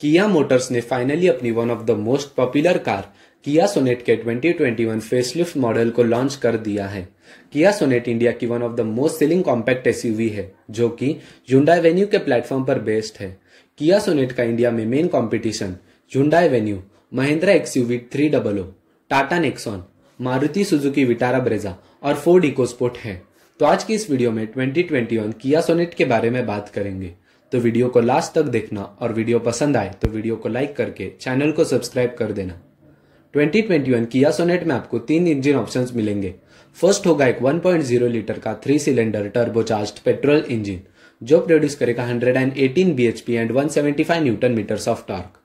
किया मोटर्स ने फाइनली अपनी one of the most popular car Kia Sonet के 2021 फेसलिफ्ट मॉडल को लॉन्च कर दिया है किया सोनेट इंडिया की one of the most selling compact SUV है जो कि जुंडाई वेन्यू के प्लेटफॉर्म पर बेस्ड है किया सोनेट का इंडिया में main competition Hyundai Venue Mahindra XUV three double O Tata Nexon Maruti Suzuki Vitara Brezza और फोर्ड इकोस्पोर्ट है तो आज की इस वीडियो में 2021 किया सोनेट के बारे में बात करेंगे तो वीडियो को लास्ट तक देखना और वीडियो पसंद आए तो वीडियो को लाइक करके चैनल को सब्सक्राइब कर देना 2021 किया सोनेट में आपको तीन इंजन ऑप्शंस मिलेंगे फर्स्ट होगा एक 1.0 लीटर का three cylinder turbocharge petrol engine जो प्रोड्यूस करेगा 118 BHP and 175 newton metres of torque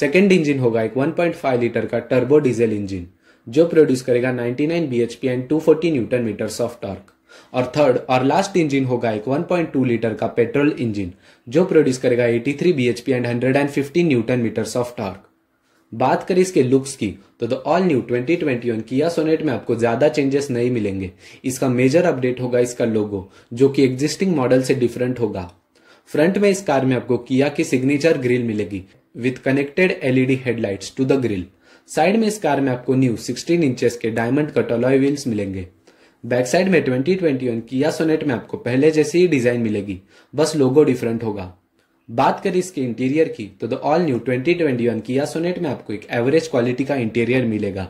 second engine होगा एक 1.5 लीटर का टर्बो डीजल इंजन जो प्रोड्यूस करेगा 99 BHP and 240 newton metres of torque और थर्ड और लास्ट इंजन होगा एक 1.2 लीटर का पेट्रोल इंजन जो प्रोड्यूस करेगा 83 three bhp and 150 newton metre of torque बात करें इसके लुक्स की तो द ऑल न्यू 2021 किया सोनेट में आपको ज्यादा चेंजेस नहीं मिलेंगे इसका मेजर अपडेट होगा इसका लोगो जो कि एग्जिस्टिंग मॉडल से डिफरेंट होगा फ्रंट में इस कार में आपको किया की सिग्नेचर ग्रिल मिलेगी with connected LED headlights to the grille side में इस कार में आपको न्यू 16 इंचेस के डायमंड कटोलॉय व्हील्स मिलेंगे बैक साइड में 2021 किया सोनेट में आपको पहले जैसे ही डिजाइन मिलेगी बस लोगो डिफरेंट होगा बात करें इसके इंटीरियर की तो द ऑल न्यू 2021 किया सोनेट में आपको एक एवरेज क्वालिटी का इंटीरियर मिलेगा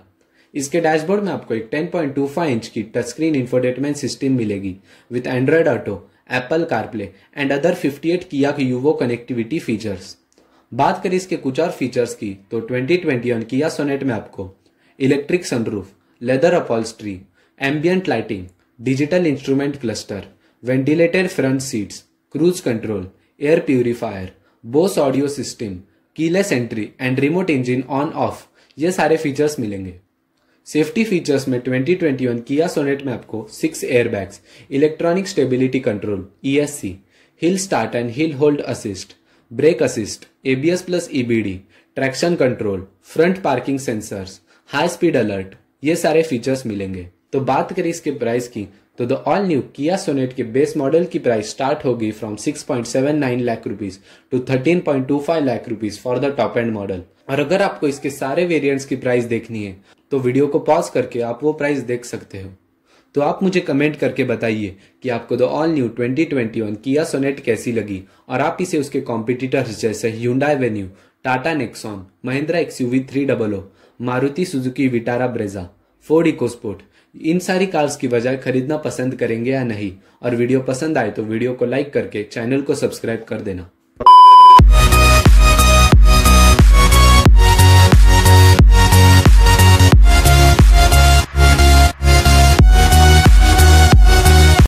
इसके डैशबोर्ड में आपको एक 10.25 इंच की टच स्क्रीन इंफोटेटमेंट सिस्टम मिलेगी with Android Auto Apple CarPlay and other 58 Kia की यूवो कनेक्टिविटी फीचर्स बात करें इसके कुछ और फीचर्स की तो 2021 किया सोनेट में आपको electric sunroof leather upholstery ambient lighting digital instrument cluster ventilated front seats cruise control air purifier Bose audio system keyless entry and remote engine on off ये सारे फीचर्स मिलेंगे सेफ्टी फीचर्स में 2021 किया सोनेट में आपको six airbags electronic stability control ESC hill start and hill hold assist brake assist ABS plus EBD traction control front parking sensors high speed alert ये सारे features मिलेंगे तो बात करें इसके प्राइस की तो the all new Kia Sonet के बेस मॉडल की प्राइस स्टार्ट होगी from 6.79 point seven nine lakh rupees to thirteen point two five lakh rupees for the top end model और अगर आपको इसके सारे वेरियंट्स की प्राइस देखनी है तो वीडियो को पॉज करके आप वो प्राइस देख सकते हो तो आप मुझे कमेंट करके बताइए कि आपको द ऑल न्यू 2021 किया सोनेट कैसी लगी और आप इसे उसके कॉम्पिटिटर्स जैसे Hyundai Venue Tata Nexon Mahindra XUV three double O Maruti Suzuki Vitara Brezza Ford EcoSport इन सारी कार्स की बजाय खरीदना पसंद करेंगे या नहीं और वीडियो पसंद आए तो वीडियो को लाइक करके चैनल को सब्सक्राइब कर देना